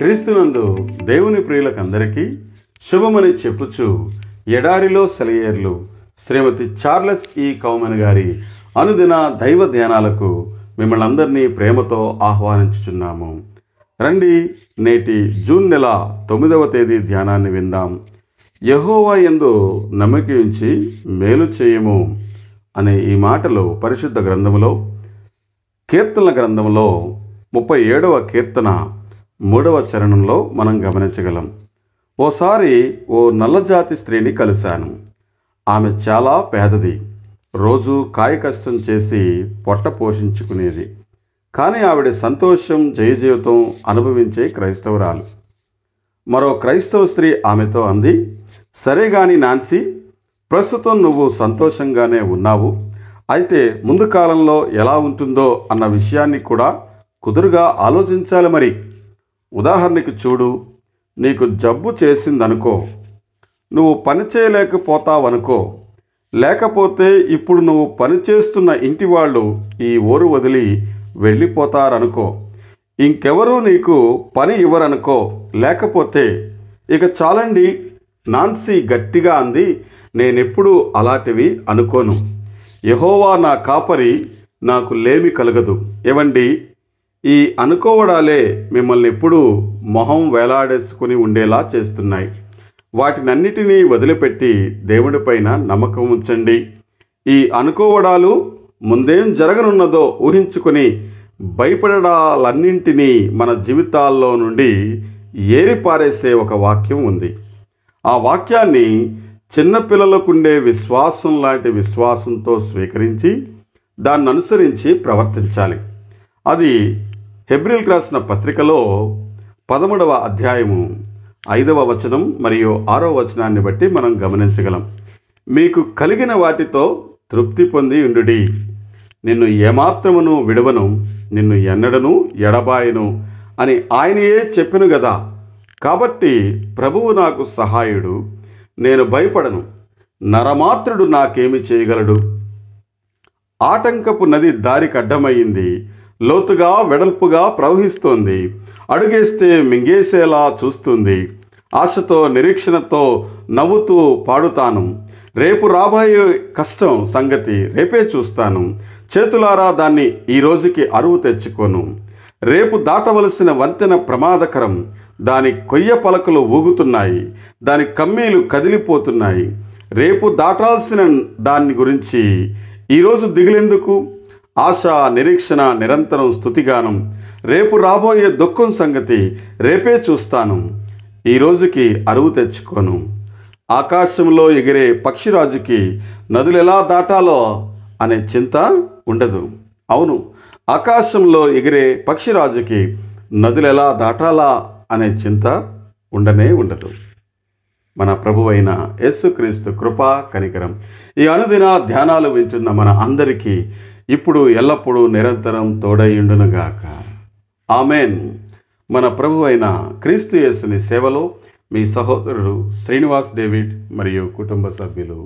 క్రీస్తునందు దేవుని ప్రియులకందరికీ శుభమని చెప్పుచు ఎడారిలో సెలయేర్లు శ్రీమతి చార్లెస్ ఈ కౌమన్ గారి అనుదిన దైవ ధ్యానాలకు మిమ్మల్ని అందరినీ ప్రేమతో ఆహ్వానించుచున్నాము రండి నేటి జూన్ నెల తొమ్మిదవ తేదీ ధ్యానాన్ని విందాం యహోవా ఎందు నమ్మకి ఉంచి మేలు చేయము అనే ఈ మాటలు పరిశుద్ధ గ్రంథములో కీర్తనల గ్రంథంలో ముప్పై ఏడవ కీర్తన మూడవ చరణంలో మనం గమనించగలం ఓసారి ఓ నల్లజాతి స్త్రీని కలిశాను ఆమె చాలా పేదది రోజు కాయ కష్టం చేసి పొట్ట పోషించుకునేది కానీ ఆవిడ సంతోషం జయ జీవితం అనుభవించే క్రైస్తవురాలు మరో క్రైస్తవ స్త్రీ ఆమెతో అంది సరే గాని నాన్సి ప్రస్తుతం నువ్వు సంతోషంగానే ఉన్నావు అయితే ముందు కాలంలో ఎలా ఉంటుందో అన్న విషయాన్ని కూడా కుదురుగా ఆలోచించాలి మరి ఉదాహరణకి చూడు నీకు జబ్బు చేసిందనుకో నువ్వు పని చేయలేకపోతావనుకో లేకపోతే ఇప్పుడు నువ్వు పనిచేస్తున్న ఇంటి వాళ్ళు ఈ ఊరు వదిలి వెళ్ళిపోతారనుకో ఇంకెవరూ నీకు పని ఇవ్వరనుకో లేకపోతే ఇక చాలండి నాన్సీ గట్టిగా అంది నేనెప్పుడు అలాంటివి అనుకోను యహోవా నా కాపరి నాకు లేమి కలగదు ఇవ్వండి ఈ అనుకోవడాలే మిమ్మల్ని ఎప్పుడూ మొహం వేలాడేసుకుని ఉండేలా చేస్తున్నాయి వాటినన్నిటినీ వదిలిపెట్టి దేవుడిపైన నమ్మకం ఉంచండి ఈ అనుకోవడాలు ముందేం జరగనున్నదో ఊహించుకుని భయపడాలన్నింటినీ మన జీవితాల్లో నుండి ఏరిపారేసే ఒక వాక్యం ఉంది ఆ వాక్యాన్ని చిన్నపిల్లలకుండే విశ్వాసం లాంటి విశ్వాసంతో స్వీకరించి దాన్ని అనుసరించి ప్రవర్తించాలి అది హెబ్రిల్ రాసిన పత్రికలో పదమూడవ అధ్యాయము ఐదవ వచనం మరియు ఆరో వచనాన్ని బట్టి మనం గమనించగలం మీకు కలిగిన వాటితో తృప్తి పొంది ఉండుడి నిన్ను ఏమాత్రమును విడవను నిన్ను ఎన్నడను ఎడబాయను అని ఆయనయే చెప్పిను గదా కాబట్టి ప్రభువు నాకు సహాయుడు నేను భయపడను నరమాత్రుడు నాకేమి చేయగలడు ఆటంకపు నది దారికి అడ్డమయ్యింది లోతుగా వెడల్పుగా ప్రవహిస్తోంది అడుగేస్తే మింగేసేలా చూస్తుంది ఆశతో నిరీక్షణతో నవ్వుతూ పాడుతాను రేపు రాబోయే కష్టం సంగతి రేపే చూస్తాను చేతులారా దాన్ని ఈ రోజుకి అరువు తెచ్చుకోను రేపు దాటవలసిన వంతెన ప్రమాదకరం దాని కొయ్య పలకలు ఊగుతున్నాయి దాని కమ్మీలు కదిలిపోతున్నాయి రేపు దాటాల్సిన దాన్ని గురించి ఈరోజు దిగులెందుకు ఆశ నిరీక్షణ నిరంతరం స్థుతిగానం రేపు రాబోయే దుఃఖం సంగతి రేపే చూస్తాను ఈరోజుకి అరువు తెచ్చుకోను ఆకాశంలో ఎగిరే పక్షిరాజుకి నదులు ఎలా దాటాలో అనే చింత ఉండదు అవును ఆకాశంలో ఎగిరే పక్షిరాజుకి నదులు ఎలా దాటాలా అనే చింత ఉండనే ఉండదు మన ప్రభువైన యేసుక్రీస్తు కృపా కనికరం ఈ అనుదిన ధ్యానాలు వింటున్న మన అందరికీ ఇప్పుడు ఎల్లప్పుడూ నిరంతరం తోడయుండునుగాక ఆమెన్ మన ప్రభు అయిన క్రీస్తు యేసుని సేవలో మీ సహోదరుడు శ్రీనివాస్ డేవిడ్ మరియు కుటుంబ సభ్యులు